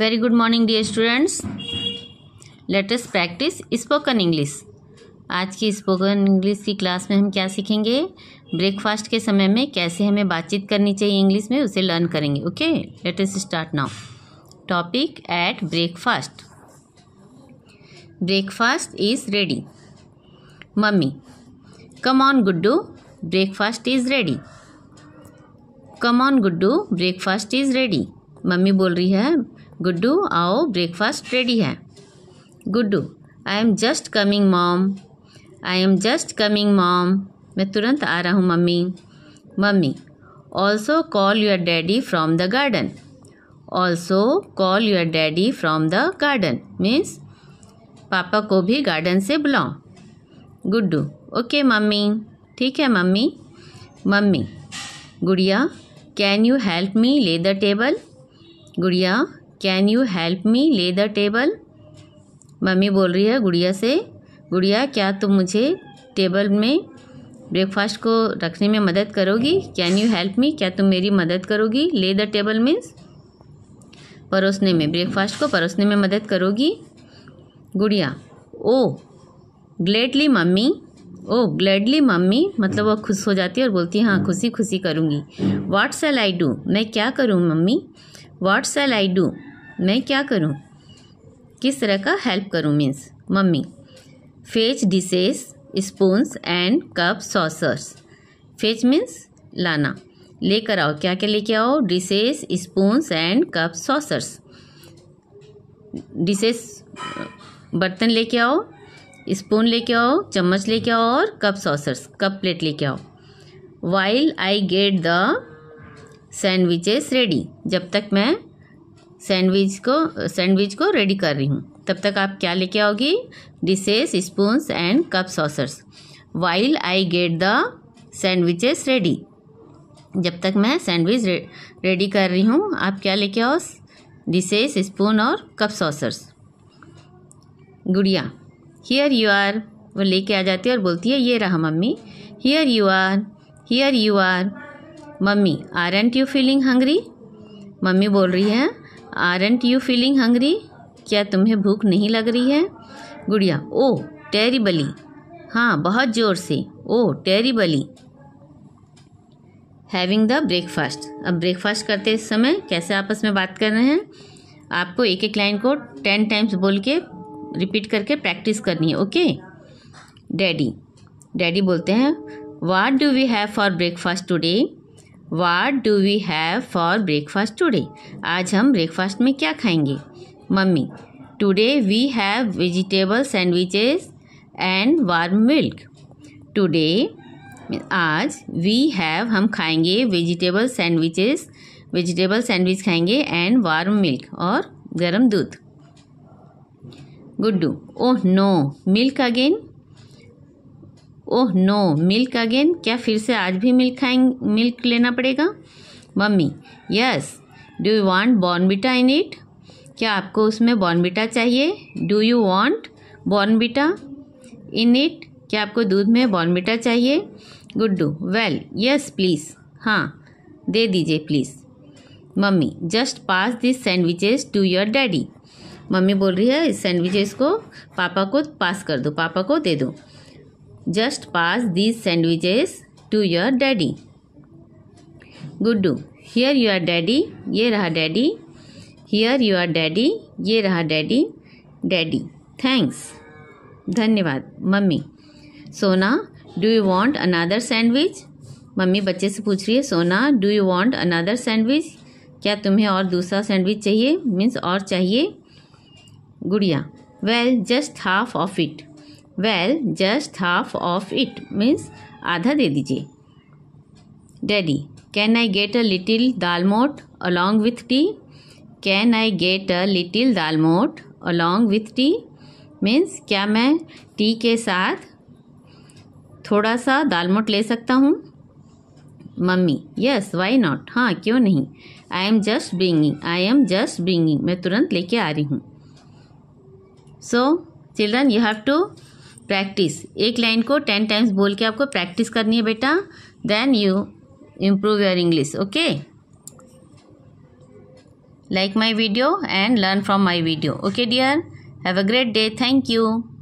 Very good morning dear students latest practice spoken English आज की spoken English की class में हम क्या सीखेंगे ब्रेकफास्ट के समय में कैसे हमें बातचीत करनी चाहिए इंग्लिश में उसे लर्न करेंगे okay let start now topic at breakfast breakfast is ready mummy come on Guddu breakfast is ready come on Guddu breakfast is ready mummy बोल रही है गुड्डू आओ ब्रेकफास्ट रेडी है Guddu I am just coming mom I am just coming mom मैं तुरंत आ रहा हूँ mummy mummy also call your daddy from the garden also call your daddy from the garden means पापा को भी गार्डन से बुलाओ गुड्डू ओके मम्मी ठीक है mummy mummy Gudiya can you help me lay the table Gudiya can you help me lay the table mummy बोल रही है गुड़िया से गुड़िया क्या तुम मुझे टेबल में ब्रेकफास्ट को रखने में मदद करोगी कैन यू हेल्प मी क्या तुम मेरी मदद करोगी ले द टेबल मीन्स परोसने में ब्रेकफास्ट को परोसने में मदद करोगी Gudiya oh gladly mummy oh gladly mummy मतलब वह खुश हो जाती है और बोलती है हाँ खुशी खुशी करूँगी वाट सेल आई डू मैं क्या करूँ mummy what shall I do मैं क्या करूँ किस तरह का हेल्प करूँ means mummy fetch dishes spoons and cup saucers fetch means लाना लेकर आओ क्या क्या लेके आओ dishes spoons and cup saucers dishes बर्तन लेके आओ स्पून लेके आओ चम्मच लेके आओ और कप सॉसर्स कप प्लेट लेके आओ while I get the sandwiches ready जब तक मैं सैंडविच को सैंडविच को रेडी कर रही हूँ तब तक आप क्या लेके आओगी dishes spoons and cup saucers while I get the sandwiches ready जब तक मैं सैंडविच रेडी कर रही हूँ आप क्या लेके आओ डिशेस स्पून और cup saucers Gudiya here you are वो लेके आ जाती है और बोलती है ये रहा mummy here you are here you are mummy aren't you feeling hungry mummy बोल रही है एंट यू फीलिंग हंग्री क्या तुम्हें भूख नहीं लग रही है गुड़िया ओ टेरिबली हाँ बहुत ज़ोर से oh terribly having the breakfast अब ब्रेकफास्ट करते समय कैसे आपस में बात कर रहे हैं आपको एक एक लाइन को टेन टाइम्स बोल के रिपीट करके प्रैक्टिस करनी है ओके डैडी डैडी बोलते हैं what do we have for breakfast today what do we have for breakfast today आज हम ब्रेकफास्ट में क्या खाएंगे mummy today we have vegetable sandwiches and warm milk today आज वी हैव हम खाएंगे वेजिटेबल सैंडविचेस वेजिटेबल सैंडविच खाएंगे and warm milk और गर्म दूध Guddu oh no milk again oh no milk again क्या फिर से आज भी मिल्क खाएंगे मिल्क लेना पड़ेगा mummy yes do you want Bournvita in it क्या आपको उसमें बॉर्नबिटा चाहिए do you want Bournvita in it क्या आपको दूध में बॉर्नबिटा चाहिए गुड्डू वेल यस प्लीज़ हाँ दे दीजिए please mummy just pass this sandwiches to your daddy mummy बोल रही है इस सैंडविचेस को पापा को पास कर दो पापा को दे दो Just pass these sandwiches to your daddy. Guddu here are daddy ये रहा डैडी हियर आर डैडी ये रहा डैडी डैडी थैंक्स धन्यवाद मम्मी सोना do you want another sandwich mummy बच्चे से पूछ रही है सोना do you want another sandwich क्या तुम्हें और दूसरा सैंडविच चाहिए मीन्स और चाहिए Gudiya well just half of it well just half of it means आधा दे दीजिए daddy can I get a little dalmoth along with tea can I get a little dalmoth along with tea means क्या मैं T के साथ थोड़ा सा दालमोट ले सकता हूँ मम्मी यस वाई नॉट हाँ क्यों नहीं I am just bringing I am just bringing मैं तुरंत लेके आ रही हूँ so children you have to practice एक लाइन को टेन टाइम्स बोल के आपको प्रैक्टिस करनी है बेटा then you improve your English okay like my video and learn from my video okay dear have a great day thank you